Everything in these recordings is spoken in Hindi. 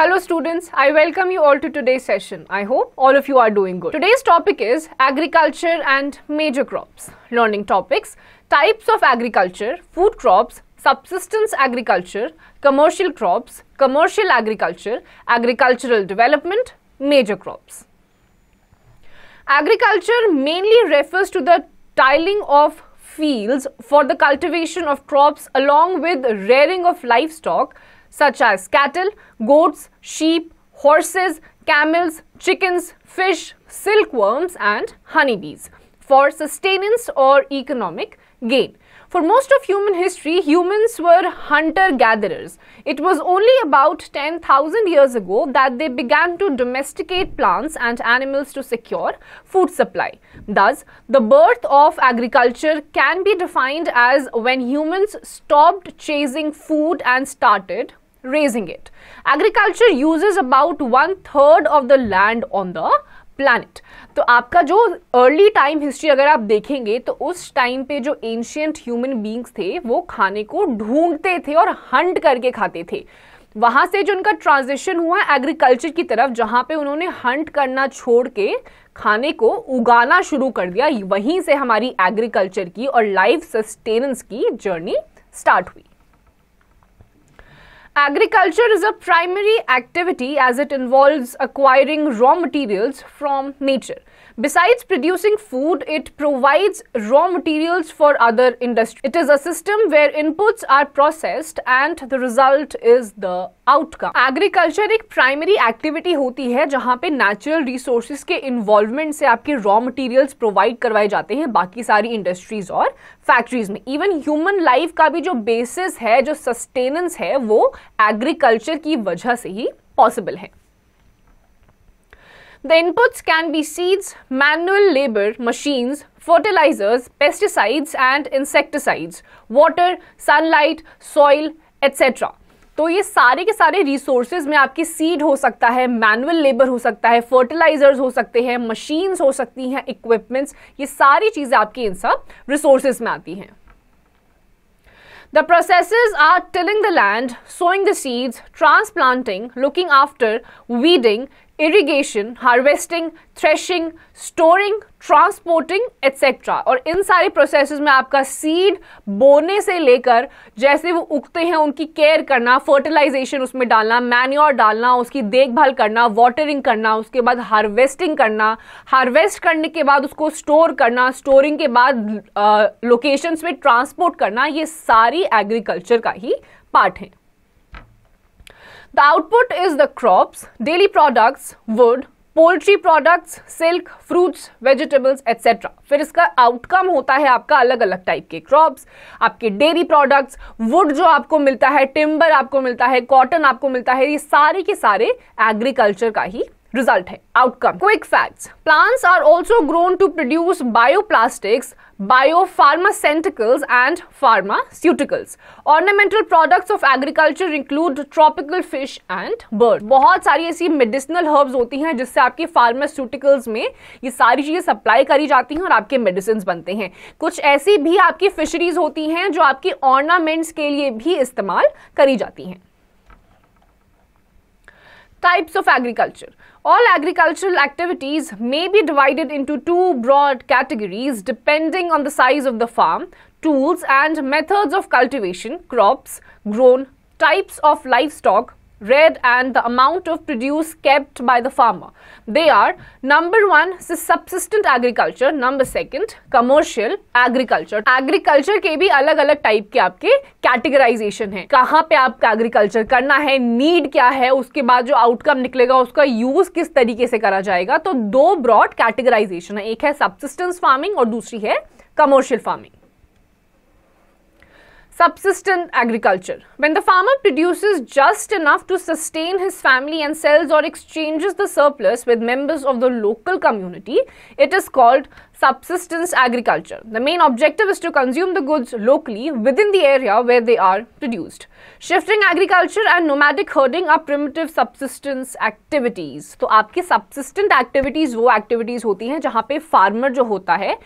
Hello students, I welcome you all to today's session. I hope all of you are doing good. Today's topic is agriculture and major crops. Learning topics, types of agriculture, food crops, subsistence agriculture, commercial crops, commercial agriculture, agricultural development, major crops. Agriculture mainly refers to the tiling of fields for the cultivation of crops along with rearing of livestock such as cattle, goats, sheep, horses, camels, chickens, fish, silkworms, and honeybees for sustenance or economic gain. For most of human history, humans were hunter gatherers. It was only about 10,000 years ago that they began to domesticate plants and animals to secure food supply. Thus, the birth of agriculture can be defined as when humans stopped chasing food and started raising it. Agriculture uses about one third of the land on the planet तो आपका जो अर्ली टाइम हिस्ट्री अगर आप देखेंगे तो उस टाइम पे जो एंशियंट ह्यूमन बींग्स थे वो खाने को ढूंढते थे और हंट करके खाते थे वहां से जो उनका ट्रांजिशन हुआ एग्रीकल्चर की तरफ जहां पे उन्होंने हंट करना छोड़ के खाने को उगाना शुरू कर दिया वहीं से हमारी एग्रीकल्चर की और लाइफ सस्टेनेंस की जर्नी स्टार्ट हुई Agriculture is a primary activity as it involves acquiring raw materials from nature. Besides producing food, it provides raw materials for other industries. It is a system where inputs are processed and the result is the outcome agriculture एक प्राइमरी एक्टिविटी होती है जहाँ पे नेचुरल रिसोर्सेज के इन्वॉल्वमेंट से आपके रॉ मटेरियल्स प्रोवाइड करवाए जाते हैं बाकी सारी इंडस्ट्रीज और फैक्ट्रीज में इवन ह्यूमन लाइफ का भी जो बेसिस है जो सस्टेनेंस है वो एग्रीकल्चर की वजह से ही पॉसिबल है The inputs can be seeds, manual labor, machines, fertilizers, pesticides and insecticides, water, sunlight, soil, etc. तो ये सारे के सारे रिसोर्सेज में आपकी सीड हो सकता है मैनुअल लेबर हो सकता है फर्टिलाइजर्स हो सकते हैं मशीन्स हो सकती हैं इक्विपमेंट्स ये सारी The processes are tilling the land, sowing the seeds, transplanting, looking after, weeding, irrigation harvesting threshing storing transporting etcetera और इन सारे प्रोसेस में आपका सीड बोने से लेकर जैसे वो उगते हैं उनकी केयर करना फर्टिलाइजेशन उसमें डालना मैन्योर डालना उसकी देखभाल करना वाटरिंग करना उसके बाद हार्वेस्टिंग करना हार्वेस्ट करने के बाद उसको स्टोर करना स्टोरिंग के बाद लोकेशंस में ट्रांसपोर्ट करना ये सारी एग्रीकल्चर का ही पार्ट है The output is the crops, daily products, wood, poultry products silk fruits vegetables etcetera फिर इसका आउटकम होता है आपका अलग अलग टाइप के क्रॉप्स आपके डेयरी प्रोडक्ट्स वुड जो आपको मिलता है टिम्बर आपको मिलता है कॉटन आपको मिलता है ये सारे के सारे एग्रीकल्चर का ही रिजल्ट है outcome quick facts plants are also grown to produce bioplastics biopharmaceuticals and pharmaceuticals. Ornamental products of agriculture include tropical fish and bird. बहुत सारी ऐसी medicinal herbs होती हैं जिससे आपके pharmaceuticals में ये सारी चीज़ें supply करी जाती हैं और आपके medicines बनते हैं कुछ ऐसी भी आपकी fisheries होती हैं जो आपके ornaments के लिए भी इस्तेमाल करी जाती हैं types of agriculture All agricultural activities may be divided into two broad categories depending on the size of the farm, tools and methods of cultivation, crops, grown, types of livestock, red and the amount of produce kept by the farmer. They are number one subsistent agriculture, number second commercial agriculture. Agriculture के भी अलग अलग टाइप के आपके कैटेगराइजेशन है कहाँ पे आपका एग्रीकल्चर करना है नीड क्या है उसके बाद जो आउटकम निकलेगा उसका यूज किस तरीके से करा जाएगा तो दो ब्रॉड कैटेगराइजेशन है एक है सब्सिस्टेंस फार्मिंग और दूसरी है commercial farming subsistence agriculture. When the farmer produces just enough to sustain his family and sells or exchanges the surplus with members of the local community, it is called subsistence agriculture. The main objective is to consume the goods locally within the area where they are produced. Shifting agriculture and nomadic herding are primitive subsistence activities. तो आपकी subsistence activities वो activities होती हैं जहाँ पे farmer जो होता है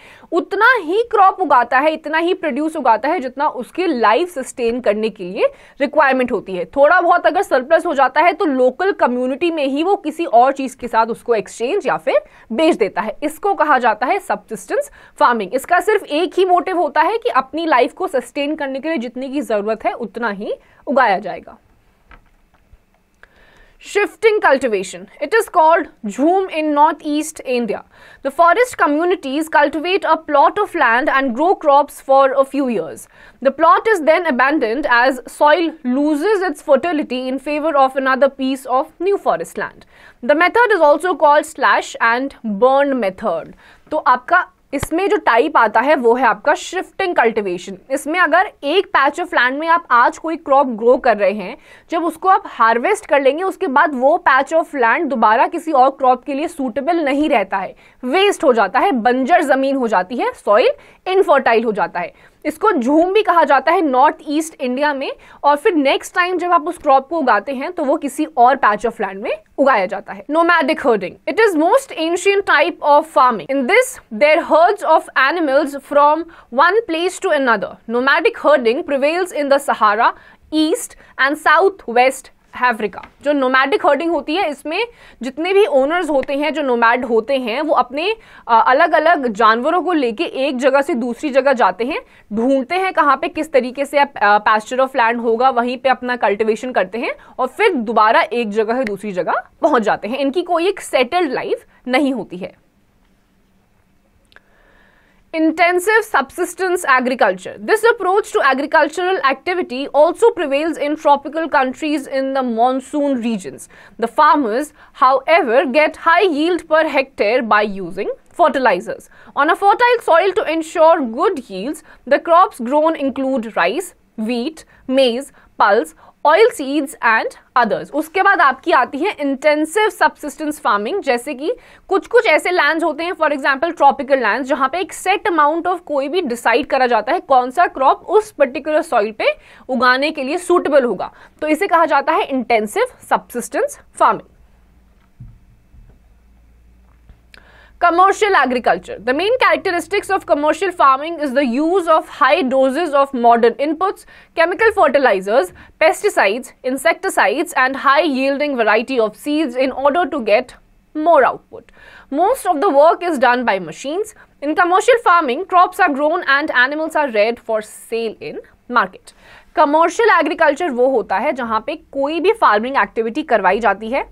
उतना ही crop उगाता है इतना ही produce उगाता है जितना उसके life sustain करने के लिए requirement होती है थोड़ा बहुत अगर surplus हो जाता है तो local community में ही वो किसी और चीज़ के साथ उसको exchange या फिर बेच देता है इसको कहा जाता है सब सब्सिस्टेंस फार्मिंग इसका सिर्फ एक ही मोटिव होता है कि अपनी लाइफ को सस्टेन करने के लिए जितनी की ज़रूरत है उतना ही उगाया जाएगा shifting cultivation. It is called jhum in northeast India. The forest communities cultivate a plot of land and grow crops for a few years. The plot is then abandoned as soil loses its fertility in favor of another piece of new forest land. The method is also called slash and burn method. तो आपका इसमें जो टाइप आता है वो है आपका शिफ्टिंग कल्टीवेशन इसमें अगर एक पैच ऑफ लैंड में आप आज कोई क्रॉप ग्रो कर रहे हैं जब उसको आप हार्वेस्ट कर लेंगे उसके बाद वो पैच ऑफ लैंड दोबारा किसी और क्रॉप के लिए सूटेबल नहीं रहता है वेस्ट हो जाता है बंजर जमीन हो जाती है सॉइल इनफर्टाइल हो जाता है इसको झूम भी कहा जाता है नॉर्थ ईस्ट इंडिया में और फिर नेक्स्ट टाइम जब आप उस क्रॉप को उगाते हैं तो वो किसी और पैच ऑफ लैंड में उगाया जाता है nomadic herding it is most ancient type of farming in this their herds of animals from one place to another nomadic herding prevails in the Sahara east and south west Africa जो नोमैडिक हर्डिंग होती है इसमें जितने भी ओनर्स होते हैं जो नोमैड होते हैं वो अपने अलग अलग जानवरों को लेके एक जगह से दूसरी जगह जाते हैं ढूंढते हैं कहाँ पे किस तरीके से पैस्चर ऑफ लैंड होगा वहीं पे अपना कल्टिवेशन करते हैं और फिर दोबारा एक जगह से दूसरी जगह पहुंच जाते हैं इनकी कोई एक सेटल्ड लाइफ नहीं होती है Intensive subsistence agriculture. This approach to agricultural activity also prevails in tropical countries in the monsoon regions. The farmers, however, get high yield per hectare by using fertilizers. On a fertile soil to ensure good yields, the crops grown include rice, wheat, maize, pulse, oil seeds and others उसके बाद आपकी आती है इंटेंसिव सबसिस्टेंस फार्मिंग जैसे कि कुछ कुछ ऐसे लैंड्स होते हैं फॉर एग्जाम्पल ट्रॉपिकल लैंड्स जहां पे एक सेट अमाउंट ऑफ कोई भी डिसाइड करा जाता है कौन सा क्रॉप उस पर्टिकुलर सॉइल पे उगाने के लिए सूटेबल होगा तो इसे कहा जाता है intensive subsistence farming commercial agriculture. The main characteristics of commercial farming is the use of high doses of modern inputs, chemical fertilizers, pesticides, insecticides and high yielding variety of seeds in order to get more output. Most of the work is done by machines. In commercial farming, crops are grown and animals are reared for sale in market. Commercial agriculture वो होता है जहाँ पे कोई भी फार्मिंग एक्टिविटी करवाई जाती है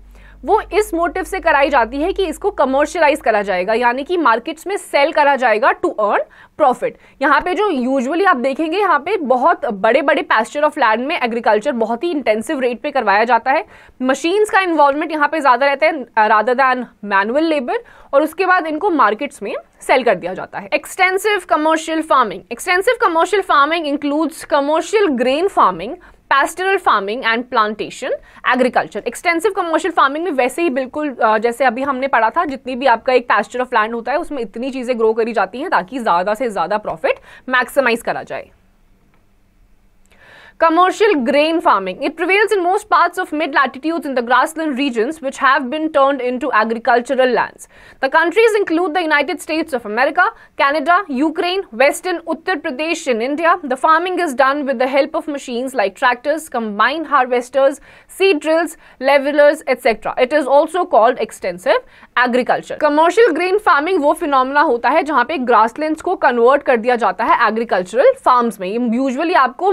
वो इस मोटिव से कराई जाती है कि इसको कमर्शलाइज करा जाएगा यानी कि मार्केट्स में सेल करा जाएगा टू अर्न प्रॉफिट यहाँ पे जो यूजुअली आप देखेंगे यहाँ पे बहुत बड़े बड़े पैस्चर ऑफ लैंड में एग्रीकल्चर बहुत ही इंटेंसिव रेट पे करवाया जाता है मशीन्स का इन्वॉल्वमेंट यहाँ पे ज़्यादा रहता है राधर दैन मैनुअल लेबर और उसके बाद इनको मार्केट्स में सेल कर दिया जाता है extensive commercial farming extensive commercial farming includes commercial grain farming pastoral farming and plantation agriculture extensive commercial farming में वैसे ही बिल्कुल जैसे अभी हमने पढ़ा था जितनी भी आपका एक पैस्टर ऑफ लैंड होता है उसमें इतनी चीज़ें ग्रो करी जाती हैं ताकि ज़्यादा से ज़्यादा प्रॉफिट मैक्सिमाइज करा जाए commercial grain farming. It prevails in most parts of mid latitudes in the grassland regions, which have been turned into agricultural lands. The countries include the United States of America, Canada, Ukraine, Western Uttar Pradesh, and India. The farming is done with the help of machines like tractors, combine harvesters, seed drills, levelers, etc. It is also called extensive agriculture. Commercial grain farming वो फिनोमिना होता है जहाँ पे ग्रासलैंड्स को farms. कर दिया जाता है एग्रीकल्चरल फार्म्स में आपको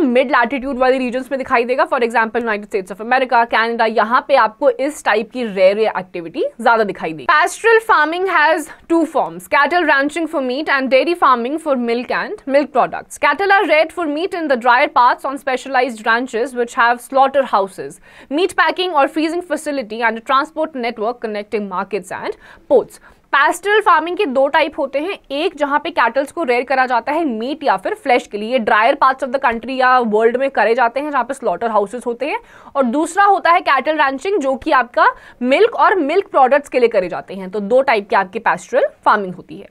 वाले रीजन में दिखाई देगा for example United States of America Canada यहाँ पे आपको इस टाइप की रेयर एक्टिविटी ज्यादा दिखाई देगी pastoral farming has two forms cattle ranching for meat and dairy farming for milk and milk products cattle are reared for meat in the drier parts on specialised branches which have slaughter houses meat packing और freezing facility and transport network connecting market and ports pastoral farming के दो टाइप होते हैं एक जहां पे कैटल्स को रेयर करा जाता है मीट या फिर फ्लैश के लिए drier parts of the country या वर्ल्ड में करे जाते हैं जहां पे स्लॉटर हाउसेस होते हैं और दूसरा होता है कैटल रैंचिंग जो कि आपका मिल्क और मिल्क प्रोडक्ट्स के लिए करे जाते हैं तो दो टाइप की आपकी पैस्टरल फार्मिंग होती है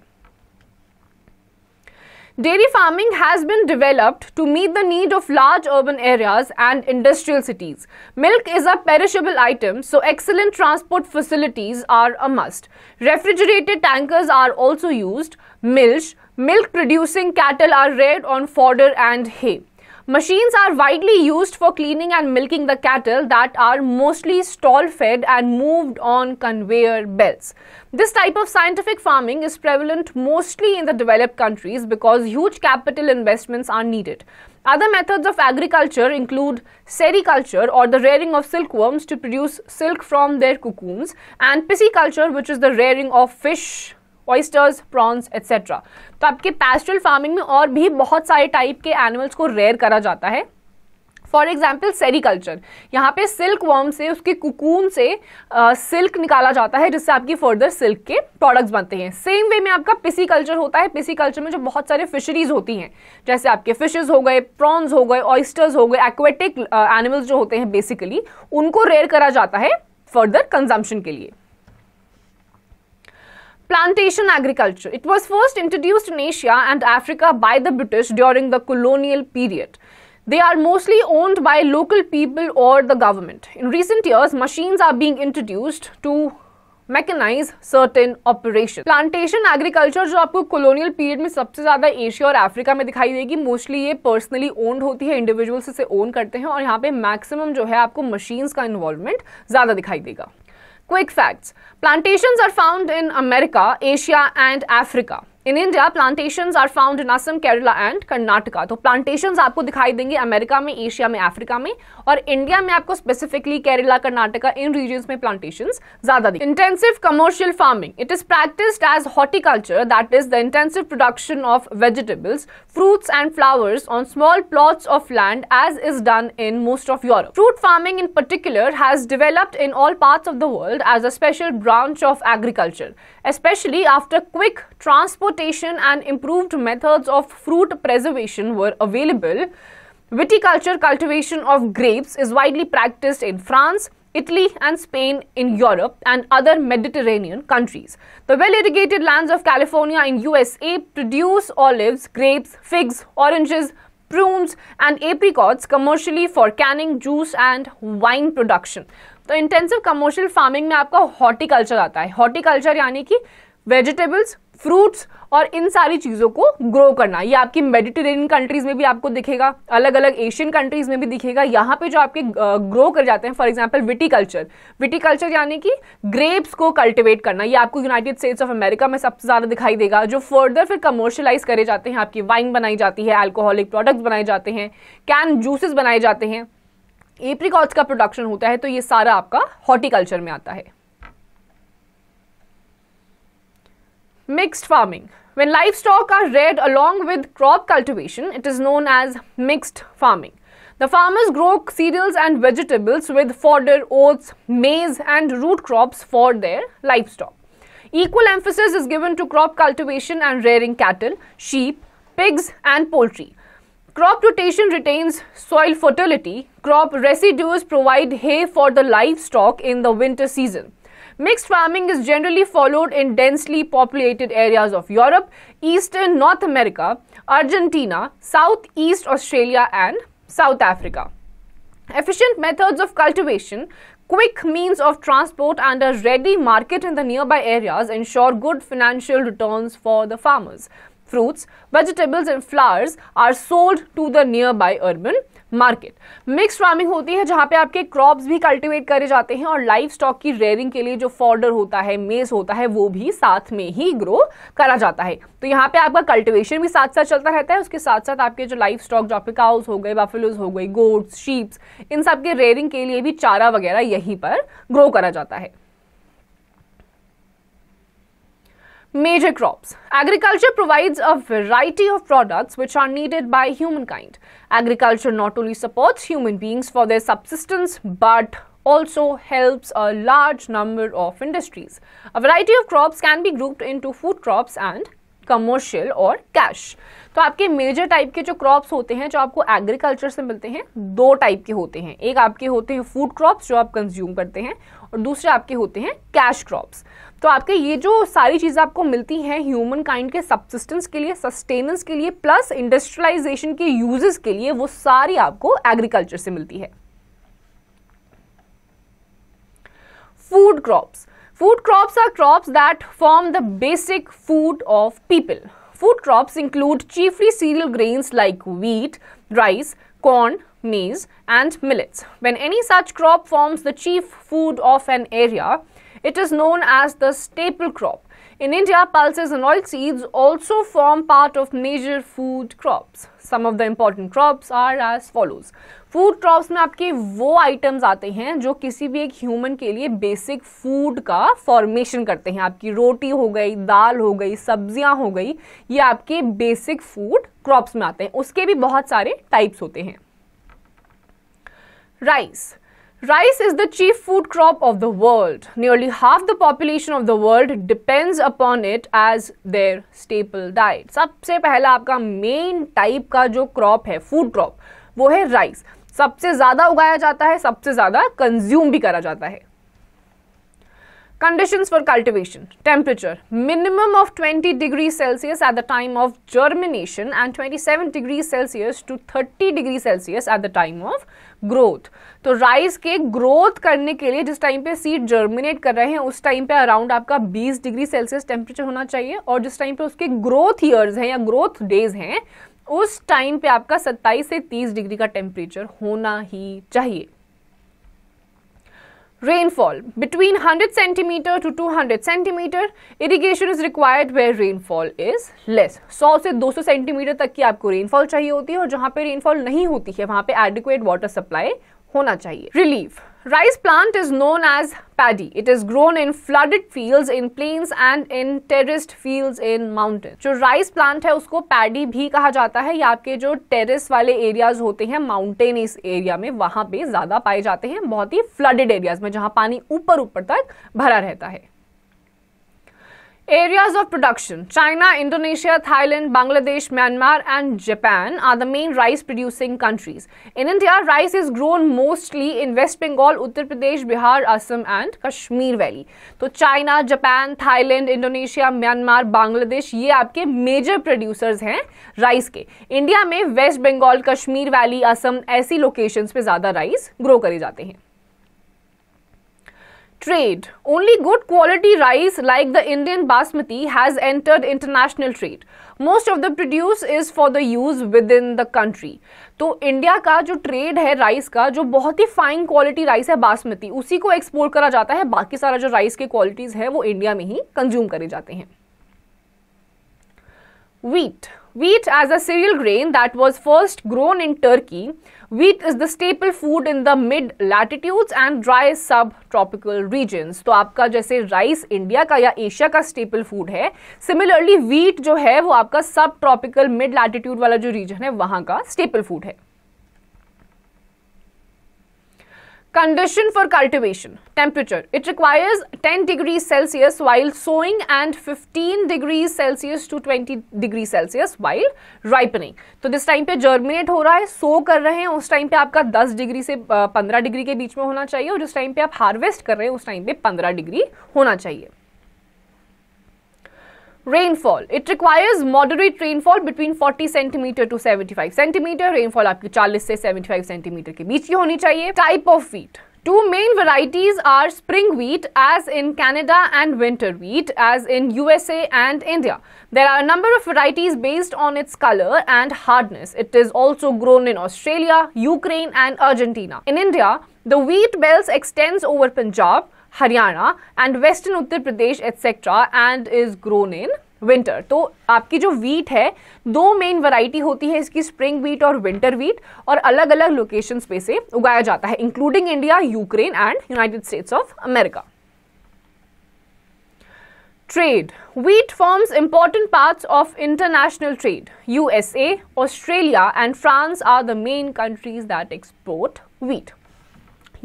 Dairy farming has been developed to meet the need of large urban areas and industrial cities. Milk is a perishable item, so excellent transport facilities are a must. Refrigerated tankers are also used. Milch, milk producing cattle are reared on fodder and hay. Machines are widely used for cleaning and milking the cattle that are mostly stall fed and moved on conveyor belts. This type of scientific farming is prevalent mostly in the developed countries because huge capital investments are needed. Other methods of agriculture include sericulture or the rearing of silkworms to produce silk from their cocoons and pisciculture which is the rearing of fish, oysters, prawns, etc. तो आपके पैस्टल फार्मिंग में और भी बहुत सारे टाइप के एनिमल्स को रेयर करा जाता है फॉर एग्जाम्पल सेरिकल्चर यहाँ पे सिल्क वर्म से उसके कुकून से सिल्क सिल्क निकाला जाता है जिससे आपकी फर्दर सिल्क के प्रोडक्ट्स बनते हैं सेम वे में आपका पिसी कल्चर होता है पिसी कल्चर में जो बहुत सारे फिशरीज होती हैं जैसे आपके फिशेज हो गए प्रॉन्स हो गए ऑयस्टर्स हो गए एक्वेटिक एनिमल्स जो होते हैं बेसिकली उनको रेयर करा जाता है फर्दर कंजम्पशन के लिए plantation agriculture. It was first introduced in Asia and Africa by the British during the colonial period. They are mostly owned by local people or the government. In recent years, machines are being introduced to mechanize certain operation plantation agriculture jo aapko colonial period mein sabse zyada asia aur africa mein dikhai degi mostly ye personally owned hoti hai individuals इसे own karte hain aur yahan pe maximum jo hai aapko machines ka involvement zyada dikhai dega Quick facts plantations are found in America, Asia, and Africa. In India, plantations are found in Assam, Kerala and Karnataka. So, plantations you will see in America, mein, Asia, mein, Africa. And in India, mein specifically Kerala, Karnataka, in regions, mein plantations zyada Intensive commercial farming. It is practiced as horticulture, that is the intensive production of vegetables, fruits and flowers on small plots of land as is done in most of Europe. Fruit farming in particular has developed in all parts of the world as a special branch of agriculture, especially after quick transport and improved methods of fruit preservation were available. Viticulture cultivation of grapes is widely practiced in France, Italy and Spain in Europe and other Mediterranean countries. The well-irrigated lands of California in USA produce olives, grapes, figs, oranges, prunes and apricots commercially for canning, juice and wine production. The intensive commercial farming में आपका horticulture आता है vegetables, यानी कि फ्रूट्स और इन सारी चीज़ों को ग्रो करना ये आपकी मेडिटेरेनियन कंट्रीज़ में भी आपको दिखेगा अलग अलग एशियन कंट्रीज़ में भी दिखेगा यहाँ पे जो आपके ग्रो कर जाते हैं फॉर एग्जांपल विटिकल्चर विटिकल्चर यानी कि ग्रेप्स को कल्टिवेट करना ये आपको यूनाइटेड स्टेट्स ऑफ अमेरिका में सबसे ज़्यादा दिखाई देगा जो फर्दर फिर कमर्शलाइज करे जाते हैं आपकी वाइन बनाई जाती है एल्कोहलिक प्रोडक्ट्स बनाए जाते हैं कैन जूसेस बनाए जाते हैं एप्रिकॉट्स का प्रोडक्शन होता है तो ये सारा आपका हॉर्टिकल्चर में आता है Mixed farming. When livestock are reared along with crop cultivation, it is known as mixed farming. The farmers grow cereals and vegetables with fodder, oats, maize, and root crops for their livestock. Equal emphasis is given to crop cultivation and rearing cattle, sheep, pigs, and poultry. Crop rotation retains soil fertility. Crop residues provide hay for the livestock in the winter season. Mixed farming is generally followed in densely populated areas of Europe, Eastern North America, Argentina, Southeast Australia, and South Africa. Efficient methods of cultivation, quick means of transport, and a ready market in the nearby areas ensure good financial returns for the farmers. Fruits, vegetables, and flowers are sold to the nearby urban market mix farming होती है जहां पे आपके क्रॉप्स भी कल्टीवेट करे जाते हैं और लाइफ स्टॉक की रेयरिंग के लिए जो फॉर्डर होता है मेज होता है वो भी साथ में ही ग्रो करा जाता है तो यहाँ पे आपका कल्टिवेशन भी साथ साथ चलता रहता है उसके साथ साथ आपके जो लाइफ स्टॉक जो आपके काउस हो गए बफेलोज हो गए गोड्स शीप्स इन सब के रेयरिंग के लिए भी चारा वगैरह यहीं पर ग्रो करा जाता है major crops. Agriculture provides a variety of products which are needed by humankind. Agriculture not only supports human beings for their subsistence but also helps a large number of industries. A variety of crops can be grouped into food crops and commercial or cash. तो आपके major type के जो क्रॉप्स होते हैं जो आपको एग्रीकल्चर से मिलते हैं दो टाइप के होते हैं एक आपके होते हैं जो आप करते हैं और दूसरे आपके होते हैं कैश क्रॉप्स तो आपके ये जो सारी चीज़ें आपको मिलती हैं ह्यूमन काइंड के सब्सिस्टेंस के लिए सस्टेनेंस के लिए प्लस इंडस्ट्रियलाइजेशन के यूजेस के लिए वो सारी आपको एग्रीकल्चर से मिलती है food crops food crops are crops that form the basic food of people food crops include chiefly cereal grains like wheat rice corn maize and millets. When any such crop forms the chief food of an area, it is known as the staple crop. In India, pulses and oil seeds also form part of major food crops. Some of the important crops are as follows. Food crops में आपके वो आइटम्स आते हैं जो किसी भी एक ह्यूमन के लिए बेसिक फूड का फॉर्मेशन करते हैं आपकी रोटी हो गई दाल हो गई सब्जियां हो गई ये आपके बेसिक फूड क्रॉप्स में आते हैं उसके भी बहुत सारे टाइप्स होते हैं rice. Rice is the chief food crop of the world. Nearly half the population of the world depends upon it as their staple diet. सबसे पहला आपका main type का जो crop है food crop वो है rice सबसे ज़्यादा उगाया जाता है सबसे ज़्यादा consume भी करा जाता है Conditions for cultivation temperature minimum of 20 degrees Celsius at the time of germination and 27 degrees Celsius to 30 degrees Celsius at the time of growth. तो राइस के ग्रोथ करने के लिए जिस टाइम पे सीड जर्मिनेट कर रहे हैं उस टाइम पे अराउंड आपका 20 डिग्री सेल्सियस टेम्परेचर होना चाहिए और जिस टाइम पे उसके ग्रोथ ईयर्स हैं या ग्रोथ डेज हैं उस टाइम पे आपका 27 से 30 डिग्री का टेम्परेचर होना ही चाहिए rainfall between 100 cm to 200 cm irrigation is required where rainfall is less 100 से 200 cm तक की आपको rainfall चाहिए होती है और जहां पे rainfall नहीं होती है वहां पे adequate water supply होना चाहिए relief rice plant is known as paddy it is grown in flooded field in plains and in terraced field in mountain जो राइस प्लांट है उसको पैडी भी कहा जाता है या आपके जो टेरिस वाले एरियाज होते हैं माउंटेन इस एरिया में वहां पे ज्यादा पाए जाते हैं बहुत ही फ्लडेड एरियाज में जहां पानी ऊपर ऊपर तक भरा रहता है Areas of production China, Indonesia, Thailand, Bangladesh, Myanmar, and Japan are the main rice producing countries. In India, rice is grown mostly in West Bengal, Uttar Pradesh, Bihar, Assam, and Kashmir Valley. So, China, Japan, Thailand, Indonesia, Myanmar, Bangladesh, ये आपके major producers हैं rice. के India, mein West Bengal, Kashmir Valley, Assam, aisi locations, pe zyada rice grow. Kare jate hain. Trade. Only good quality rice like the Indian basmati has entered international trade. Most of the produce is for the use within the country. तो इंडिया का जो ट्रेड है राइस का जो बहुत ही फाइन क्वालिटी राइस है बासमती उसी को एक्सपोर्ट करा जाता है बाकी सारा जो राइस के क्वालिटीज़ है वो इंडिया में ही कंज्यूम करे जाते हैं wheat Wheat as a cereal grain that was first grown in Turkey, wheat is the staple food in the mid latitudes and dry subtropical regions. तो आपका जैसे rice India का या Asia का staple food है Similarly, wheat जो है वो आपका सब ट्रॉपिकल मिड लैटिट्यूड वाला जो region है वहाँ का staple food है Condition for cultivation temperature. It requires 10 degrees Celsius while sowing and 15 degrees Celsius to 20 degrees Celsius while ripening. तो दिस टाइम पे जर्मिनेट हो रहा है सो कर रहे हैं उस टाइम पे आपका 10 डिग्री से 15 डिग्री के बीच में होना चाहिए और जिस टाइम पे आप हार्वेस्ट कर रहे हैं उस टाइम पे 15 डिग्री होना चाहिए Rainfall. It requires moderate rainfall between 40 centimeter to 75 centimetre rainfall आपकी 40 से 75 centimeter. के बीच की होनी चाहिए Two main varieties are spring wheat as in Canada and winter wheat as in USA and India. There are a number of varieties based on its color and hardness. It is also grown in Australia, Ukraine and Argentina. In India, the wheat belt extends over Punjab, Haryana and western Uttar Pradesh etcetera and is grown in winter तो आपकी जो वीट है दो मेन वैरायटी होती है इसकी स्प्रिंग वीट और विंटर वीट और अलग अलग लोकेशंस पे से उगाया जाता है including India Ukraine and United States of America trade wheat forms important parts of international trade USA Australia and France are the main countries that export wheat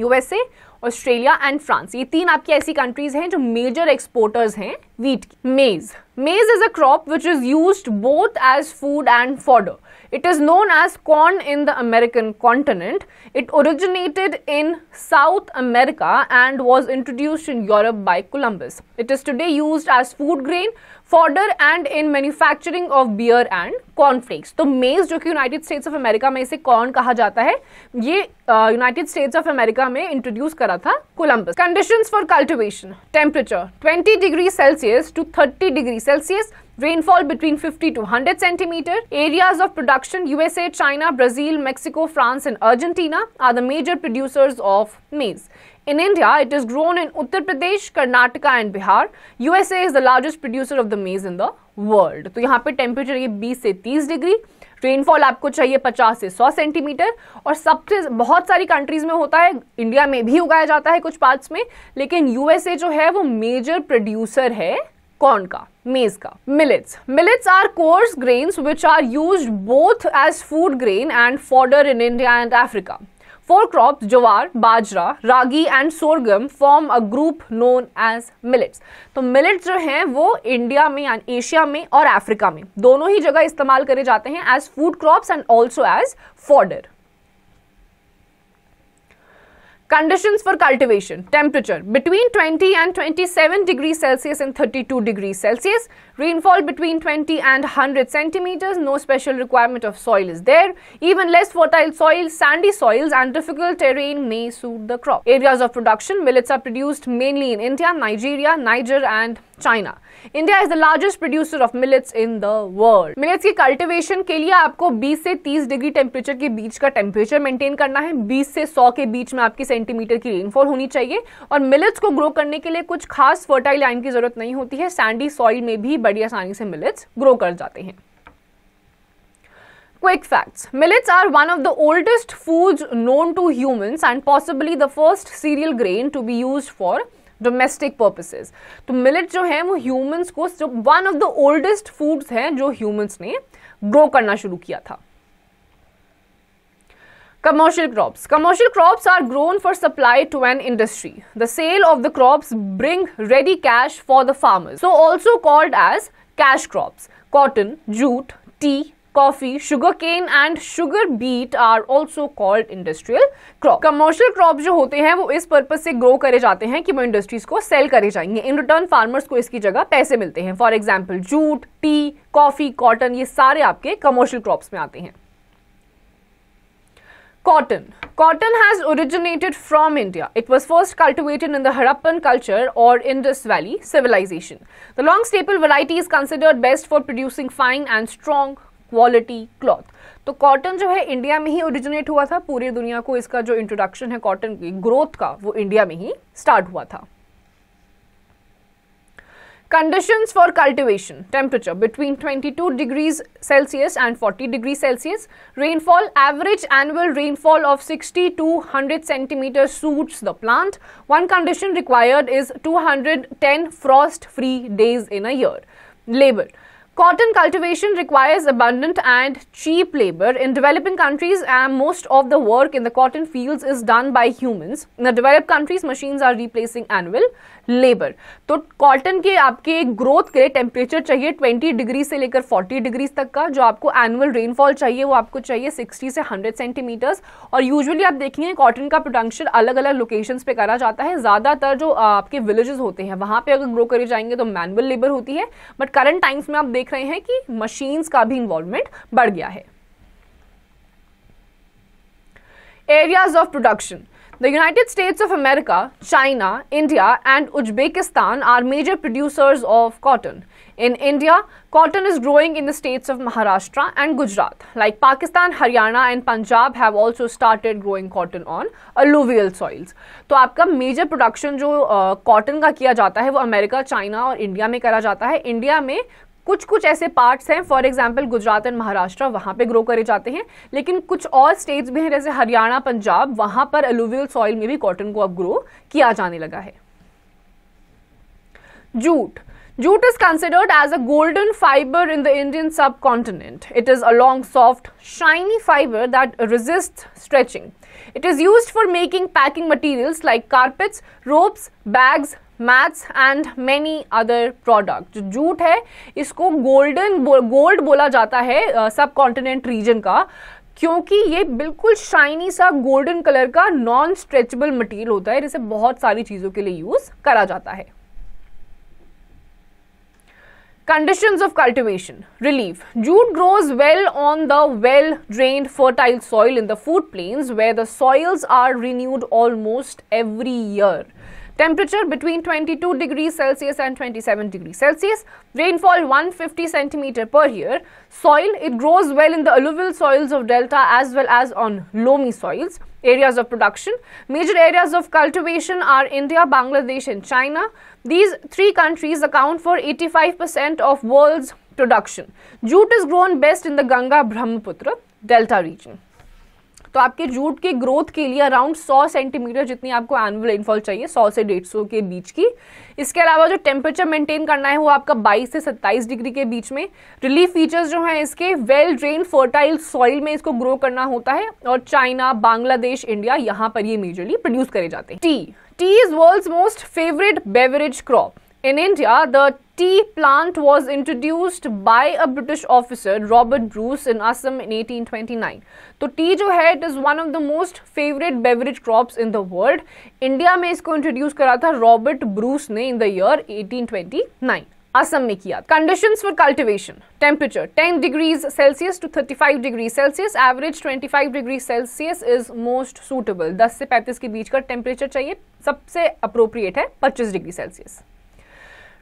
USA Australia and France ये तीन आपकी ऐसी कंट्रीज हैं जो मेजर एक्सपोर्टर्स हैं वीट की maize maize is a crop which is use both as food and fodder It is known as corn in the American continent. It originated in South America and was introduced in Europe by Columbus. It is today used as food grain, fodder and in manufacturing of beer and cornflakes. तो मेज जो कि यूनाइटेड स्टेट्स ऑफ अमेरिका में इसे कॉर्न कहा जाता है ये यूनाइटेड स्टेट्स ऑफ अमेरिका में इंट्रोड्यूस करा था Columbus conditions for cultivation temperature 20 degree Celsius to 30 degree Celsius rainfall between 50 to 100 centimeter. Areas of production USA, China, Brazil, Mexico, France and Argentina are the major producers of maize. In India, it is grown in Uttar Pradesh, Karnataka and Bihar. USA is the largest producer of the maize in the world. तो यहाँ पे टेम्परेचर ये 20 से 30 डिग्री रेनफॉल आपको चाहिए 50 से 100 सेंटीमीटर और सबसे बहुत सारी कंट्रीज में होता है इंडिया में भी उगाया जाता है कुछ पार्ट्स में लेकिन यूएसए जो है वो मेजर प्रोड्यूसर है कॉर्न का मेज का millets millets are coarse grains which are use both as food grain and fodder in India and Africa four crop jowar bajra ragi and sorghum form a group known as millets तो मिलेट्स जो हैं वो इंडिया में एशिया में और अफ्रीका में दोनों ही जगह इस्तेमाल करे जाते हैं as food crops and also as fodder Conditions for cultivation. Temperature between 20 and 27 degrees Celsius and 32 degrees Celsius. Rainfall between 20 and 100 centimeters. No special requirement of soil is there. Even less fertile soil, sandy soils and difficult terrain may suit the crop. Areas of production. Millets are produced mainly in India, Nigeria, Niger and China India is the largest producer of millets in the world millets की कल्टीवेशन के लिए आपको 20 से 30 डिग्री टेम्परेचर के बीच का टेम्परेचर मेंटेन करना है 20 से 100 के बीच में आपकी सेंटीमीटर की रेनफॉल होनी चाहिए और मिलेट्स को ग्रो करने के लिए कुछ खास फर्टाइल लाइन की जरूरत नहीं होती है सैंडी सॉइल में भी बड़ी आसानी से मिलेट्स ग्रो कर जाते हैं quick facts millets are one of the oldest foods known to humans and possibly the first cereal grain to be used for domestic purposes तो मिलेट जो है वो ह्यूमंस को जो one of the oldest foods हैं जो ह्यूमंस ने ग्रो करना शुरू किया था commercial crops commercial crops are grown for supply to an industry the sale of the crops bring ready cash for the farmers so also called as cash crops cotton jute tea coffee, sugarcane and sugar beet are also called industrial crop. Commercial crops जो होते हैं वो इस purpose से grow करे जाते हैं कि वो industries को sell करे जाएंगे In return, farmers को इसकी जगह पैसे मिलते हैं For example, jute, tea, coffee, cotton ये सारे आपके commercial crops में आते हैं Cotton. Cotton has originated from India. It was first cultivated in the Harappan culture or Indus Valley civilization. The long staple variety is considered best for producing fine and strong quality cloth तो कॉटन जो है इंडिया में ही ओरिजिनेट हुआ था पूरी दुनिया को इसका जो इंट्रोडक्शन है कॉटन की ग्रोथ का वो इंडिया में ही स्टार्ट हुआ था condition for cultivation temperature between two degrees Celsius and forty degree Celsius rainfall average annual rainfall of sixty to hundred centimetre suit the plant one condition required is two hundred ten frost free days in a year labour Cotton cultivation requires abundant and cheap labor. In developing countries, and most of the work in the cotton fields is done by humans. In the developed countries, machines are replacing annual labor. तो cotton के आपके growth के लिए temperature चाहिए 20 degree से लेकर 40 degrees तक का जो आपको annual rainfall चाहिए वो आपको चाहिए 60 से 100 centimeters और usually आप देखेंगे cotton का production अलग अलग locations पे करा जाता है ज़्यादातर जो आपके villages होते हैं वहाँ पे अगर grow करे जाएंगे तो manual labor होती है but current times में आप देख देख रहे हैं कि मशीन्स का भी इन्वॉल्वमेंट बढ़ गया है areas of production. The United States of America, China, India, and Uzbekistan are major producers of cotton. In India, cotton is growing in the states of Maharashtra and Gujarat. Like Pakistan, Haryana, and Punjab have also started growing cotton on alluvial soils. तो आपका major production जो cotton का किया जाता है वो अमेरिका चाइना और इंडिया में करा जाता है इंडिया में कुछ कुछ ऐसे पार्ट्स हैं for example Gujarat and Maharashtra वहां पे ग्रो करे जाते हैं लेकिन कुछ और स्टेट्स भी हैं जैसे हरियाणा पंजाब वहां पर एलुवियल सॉइल में भी कॉटन को अब ग्रो किया जाने लगा है jute jute is considered as a golden fibre in the Indian subcontinent it is a soft shiny fibre that resist stretching it is use for making packing materials like carpets ropes bags mats and many other product jute है इसको गोल्डन गोल्ड बोला जाता है सब कॉन्टिनेंट रीजन का क्योंकि ये बिल्कुल शाइनी सा गोल्डन कलर का नॉन स्ट्रेचेबल मटेरियल होता है जिसे बहुत सारी चीजों के लिए यूज करा जाता है conditions of cultivation relief jute grows well on the well drained fertile soil in the flood plains where the soils are renewed almost every year Temperature between 22 degrees Celsius and 27 degrees Celsius. Rainfall 150 centimeter per year. Soil, it grows well in the alluvial soils of delta as well as on loamy soils. Areas of production. Major areas of cultivation are India, Bangladesh and China. These three countries account for 85% of world's production. Jute is grown best in the Ganga Brahmaputra delta region. तो आपके जूट के ग्रोथ के लिए अराउंड 100 सेंटीमीटर जितनी आपको एनुअल रेनफॉल चाहिए 100 से 150 के बीच की इसके अलावा जो टेम्परेचर मेंटेन करना है वो आपका 22 से 27 डिग्री के बीच में रिलीफ फीचर्स जो हैं इसके वेल ड्रेन फर्टाइल सॉइल में इसको ग्रो करना होता है और चाइना बांग्लादेश इंडिया यहाँ पर ये मेजरली प्रोड्यूस करे जाते हैं tea tea is world most favourite beverage crop In India, the tea plant was introduced by a British officer, Robert Bruce, in Assam in 1829. तो टी जो है it is one of the most favourite beverage crop in the world India में इसको इंट्रोड्यूस करा था रॉबर्ट ब्रूस ने इन द ईयर 1829. असम में किया conditions for cultivation temperature 10 degrees Celsius to 35 degree Celsius average 25 degree Celsius is most suitable 10 से 35 के बीच का टेम्परेचर चाहिए सबसे अप्रोप्रिएट है 25 degree Celsius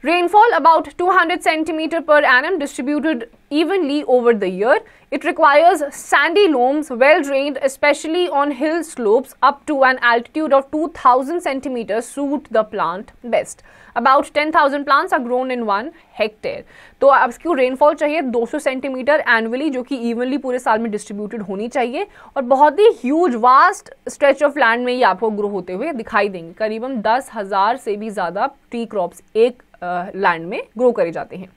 Rainfall about 200 centimeter per annum distributed evenly over the year. It requires sandy loams, well drained, especially on hill slopes up to an altitude of 2000 centimeters suit the plant best. About 10,000 plants are grown in one hectare. तो अब इसको रेनफॉल चाहिए 200 सेंटीमीटर एनुअली जो कि इवनली पूरे साल में डिस्ट्रीब्यूटेड होनी चाहिए और बहुत ही huge vast stretch of land में ये आपको ग्रो होते हुए दिखाई देंगे करीबन दस हज़ार से भी ज़्यादा ट्री क्रॉप्स एक लैंड में ग्रो करे जाते हैं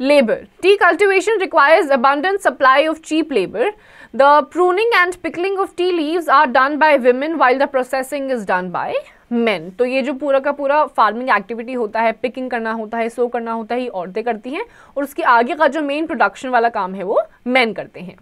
labour tea cultivation requires abundant supply of cheap labour the pruning and pickling of tea leave are done by women while the processing is done by men तो ये जो पूरा का पूरा फार्मिंग एक्टिविटी होता है पिकिंग करना होता है सो करना होता है ये औरतें करती हैं और उसके आगे का जो मेन प्रोडक्शन वाला काम है वो मेन करते हैं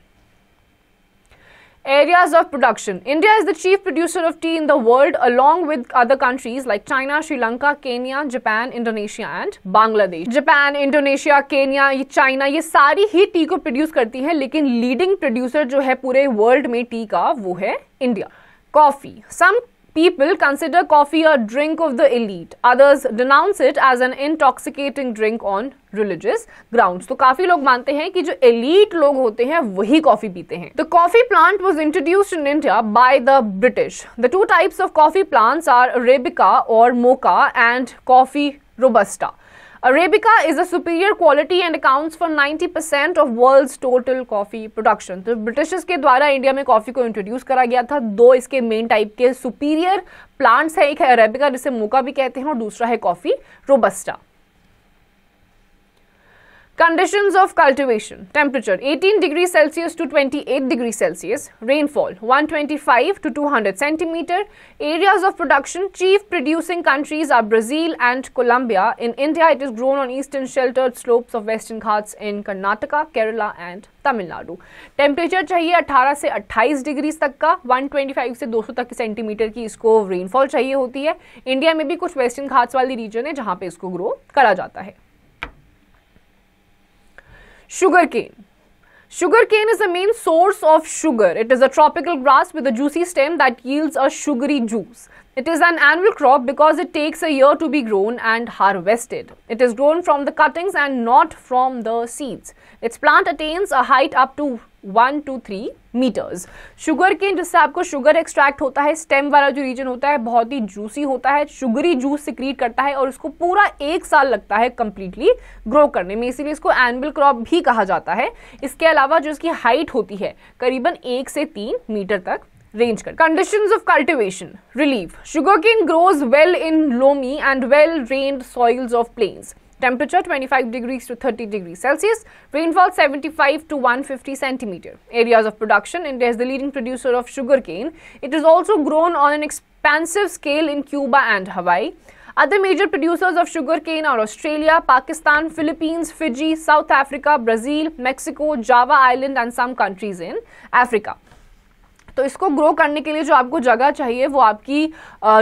Areas of production India is the chief producer of tea in the world, along with other countries like China, Sri Lanka, Kenya, Japan, Indonesia, and Bangladesh. Japan, Indonesia, Kenya, China, ये सारी ही टी को produce करती है लेकिन leading producer जो है पूरे world में टी का वो है India. Coffee. Some People consider coffee a drink of the elite. Others denounce it as an intoxicating drink on religious grounds. So, काफी लोग मानते हैं कि जो elite लोग होते हैं वही coffee पीते हैं. The coffee plant was introduced in India by the British. The two types of coffee plants are Arabica or Mocha and coffee robusta. Arabica is a superior quality and accounts for 90 percent of world total coffee production तो ब्रिटिशर्स के द्वारा इंडिया में कॉफी को इंट्रोड्यूस करा गया था दो इसके मेन टाइप के सुपीरियर प्लांट्स है एक है अरेबिका जिसे मोका भी कहते हैं और दूसरा है coffee robusta Conditions of cultivation. Temperature 18 degrees Celsius to 28 degrees Celsius. Rainfall 125 to 200 centimeter. Areas of production. Chief producing countries are Brazil and Colombia. In India, it is grown on eastern sheltered slopes of western ghats in Karnataka, Kerala and Tamil Nadu temperature चाहिए 18 से 28 डिग्रीज तक का 125 से 200 तक सेंटीमीटर की इसको रेनफॉल चाहिए होती है इंडिया में भी कुछ वेस्टर्न घाट्स वाली रीजन है जहाँ पे इसको ग्रो करा जाता है Sugar cane. Sugar cane is the main source of sugar. It is a tropical grass with a juicy stem that yields a sugary juice. It is an annual crop because it takes a year to be grown and harvested. It is grown from the cuttings and not from the seeds. Its plant attains a height up to one two three metres sugarcane जिससे आपको शुगर एक्सट्रैक्ट होता है स्टेम वाला जो रीजन होता है बहुत ही जूसी होता है शुगरी जूस सिक्रीट करता है और इसको पूरा एक साल लगता है कंप्लीटली ग्रो करने में इसीलिए इसको एनबल क्रॉप भी कहा जाता है इसके अलावा जो इसकी हाइट होती है करीबन एक से तीन मीटर तक रेंज कर conditions of cultivation relief sugarcane grows well in loamy and well drained soils of plains temperature 25 degrees to 30 degrees Celsius, rainfall 75 to 150 centimeter. Areas of production, India is the leading producer of sugarcane. It is also grown on an expansive scale in Cuba and Hawaii. Other major producers of sugarcane are Australia, Pakistan, Philippines, Fiji, South Africa, Brazil, Mexico, Java Island and some countries in Africa. तो इसको ग्रो करने के लिए जो आपको जगह चाहिए वो आपकी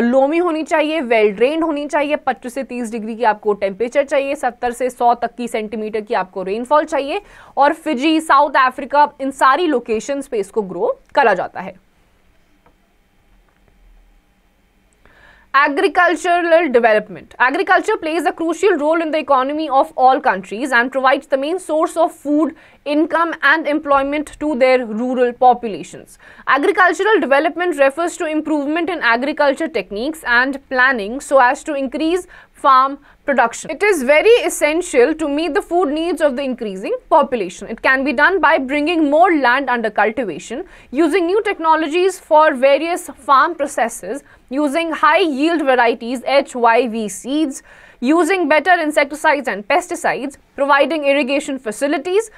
लोमी होनी चाहिए वेल ड्रेन्ड होनी चाहिए पच्चीस से तीस डिग्री की आपको टेम्परेचर चाहिए सत्तर से सौ तक की सेंटीमीटर की आपको रेनफॉल चाहिए और फिजी साउथ अफ्रीका इन सारी लोकेशंस पे इसको ग्रो करा जाता है Agricultural development. Agriculture plays a crucial role in the economy of all countries and provides the main source of food, income, and employment to their rural populations. Agricultural development refers to improvement in agriculture techniques and planning so as to increase farm production. It is very essential to meet the food needs of the increasing population. It can be done by bringing more land under cultivation, using new technologies for various farm processes, using high yield varieties HYV seeds, using better insecticides and pesticides, providing irrigation facilities.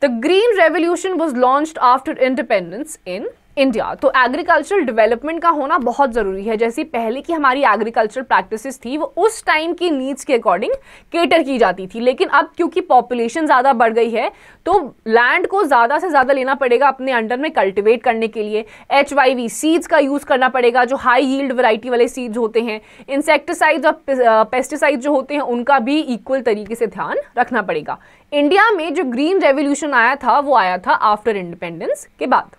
The Green Revolution was launched after independence in India तो एग्रीकल्चरल डेवलपमेंट का होना बहुत ज़रूरी है जैसी पहले की हमारी एग्रीकल्चरल प्रैक्टिसेस थी वो उस टाइम की नीड्स के अकॉर्डिंग केटर की जाती थी लेकिन अब क्योंकि पॉपुलेशन ज़्यादा बढ़ गई है तो लैंड को ज़्यादा से ज़्यादा लेना पड़ेगा अपने अंडर में कल्टिवेट करने के लिए एच सीड्स का यूज़ करना पड़ेगा जो हाई यील्ड वैरायटी वाले सीड्स होते हैं इंसेक्टिसाइड्स और पेस्टिसाइड जो होते हैं उनका भी इक्वल तरीके से ध्यान रखना पड़ेगा इंडिया में जो ग्रीन रेवोल्यूशन आया था वो आया था आफ्टर इंडिपेंडेंस के बाद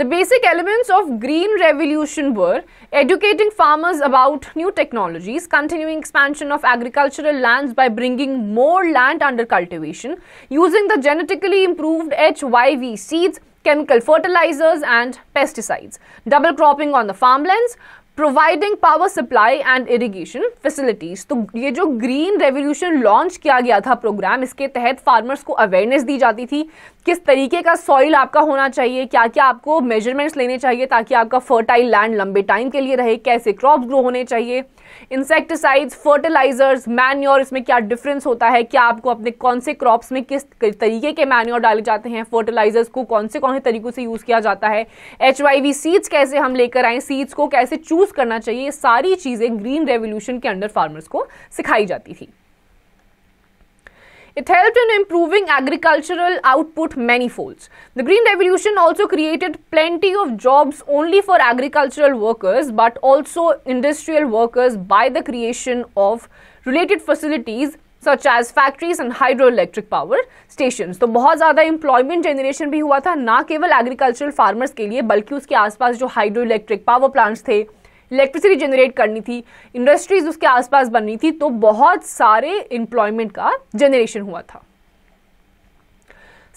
The basic elements of green revolution were educating farmers about new technologies, continuing expansion of agricultural lands by bringing more land under cultivation, using the genetically improved HYV seeds, chemical fertilizers and pesticides, double cropping on the farmlands, providing power supply and irrigation facilities तो ये जो ग्रीन रेवोल्यूशन लॉन्च किया गया था प्रोग्राम इसके तहत फार्मर्स को अवेयरनेस दी जाती थी किस तरीके का सॉइल आपका होना चाहिए क्या क्या आपको मेजरमेंट्स लेने चाहिए ताकि आपका फर्टाइल लैंड लंबे टाइम के लिए रहे कैसे क्रॉप ग्रो होने चाहिए इंसेक्टिसाइड्स फर्टिलाइजर्स मैन्योर इसमें क्या डिफरेंस होता है क्या आपको अपने कौन से क्रॉप्स में किस तरीके के मैन्योर डाले जाते हैं फर्टिलाइजर्स को कौन से कौन से तरीकों से यूज़ किया जाता है एच सीड्स कैसे हम लेकर आए सीड्स को कैसे चूज प्रोड्यूस करना चाहिए ये सारी चीज़ें ग्रीन रेवोल्यूशन के अंडर फार्मर्स को सिखाई जाती थी It helped in improving agricultural output many folds. The Green Revolution also created plenty of jobs only for agricultural workers but also industrial workers by the creation of related facilities such as factories and hydroelectric power station तो बहुत ज़्यादा एम्प्लॉयमेंट जनरेशन भी हुआ था ना केवल एग्रीकल्चरल फार्मर्स के लिए बल्कि उसके आसपास जो हाइड्रो इलेक्ट्रिक पावर प्लांट्स थे इलेक्ट्रिसिटी जनरेट करनी थी इंडस्ट्रीज उसके आसपास बननी थी तो बहुत सारे एम्प्लॉयमेंट का जनरेशन हुआ था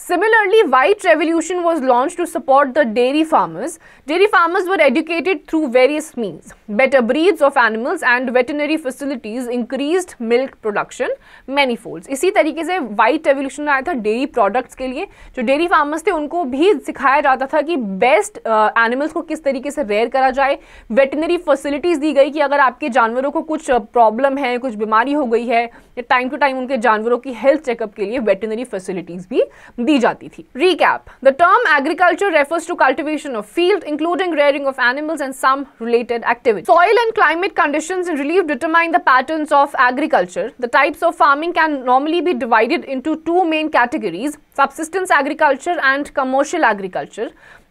Similarly, white revolution was launched to support the dairy farmers. Dairy farmers were educated through various means. Better breeds of animals and veterinary facilities increased milk production many folds. इसी तरीके से white revolution आया था dairy products के लिए जो dairy farmers थे उनको भी सिखाया जाता था कि best एनिमल्स uh, को किस तरीके से रेयर करा जाए वेटनरी फैसिलिटीज़ दी गई कि अगर आपके जानवरों को कुछ प्रॉब्लम है कुछ बीमारी हो गई है या टाइम टू टाइम उनके जानवरों की हेल्थ चेकअप के लिए वेटनरी फैसिलिटीज़ भी दी दी जाती थी recap the term agriculture refers to cultivation of field including rearing of animals and some related activity soil and climate conditions in relief determine the patterns of agriculture the types of farming can normally be divided into two main categories subsistence agriculture and commercial agriculture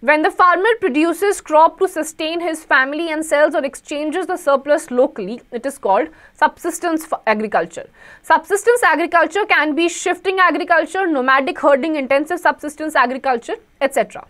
when the farmer produces crop to sustain his family and sells or exchanges the surplus locally, it is called subsistence agriculture. Subsistence agriculture can be shifting agriculture, nomadic herding, intensive subsistence agriculture, etc.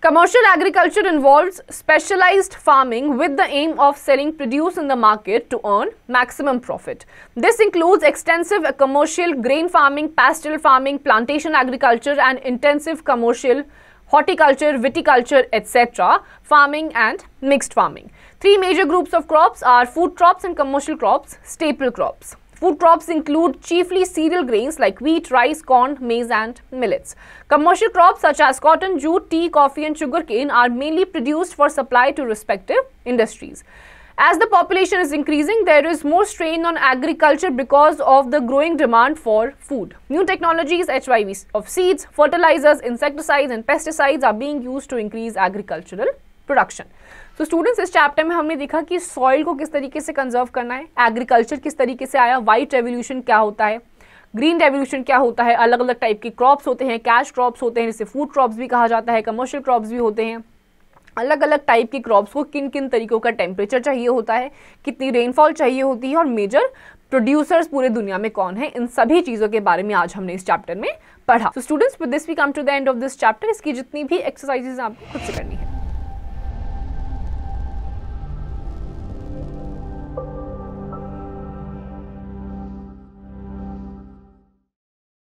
Commercial agriculture involves specialized farming with the aim of selling produce in the market to earn maximum profit. This includes extensive commercial grain farming, pastoral farming, plantation agriculture, and intensive commercial horticulture, viticulture, etc., farming and mixed farming. Three major groups of crops are food crops and commercial crops, staple crops. Food crops include chiefly cereal grains like wheat, rice, corn, maize and millets. Commercial crops such as cotton, jute, tea, coffee and sugarcane are mainly produced for supply to respective industries. As the population is increasing, there is more strain on agriculture because of the growing demand for food. New technologies, HYVs of seeds, fertilizers, insecticides, and pesticides are being used to increase agricultural production तो स्टूडेंट्स इस चैप्टर में हमने देखा कि सॉइल को किस तरीके से कंजर्व करना है एग्रीकल्चर किस तरीके से आया वाइट रेवोल्यूशन क्या होता है ग्रीन रेवोल्यूशन क्या होता है अलग अलग टाइप के क्रॉप्स होते हैं कैश क्रॉप्स होते हैं जिसे फूड क्रॉप्स भी कहा जाता है कमर्शियल क्रॉप्स भी होते हैं अलग अलग टाइप के क्रॉप्स को किन किन तरीकों का टेम्परेचर चाहिए होता है कितनी रेनफॉल चाहिए होती है और मेजर प्रोड्यूसर्स पूरे दुनिया में कौन है इन सभी चीज़ों के बारे में आज हमने इस चैप्टर में पढ़ा students with this we come to the end of this chapter इसकी जितनी भी एक्सरसाइजेज आपको खुद से करनी है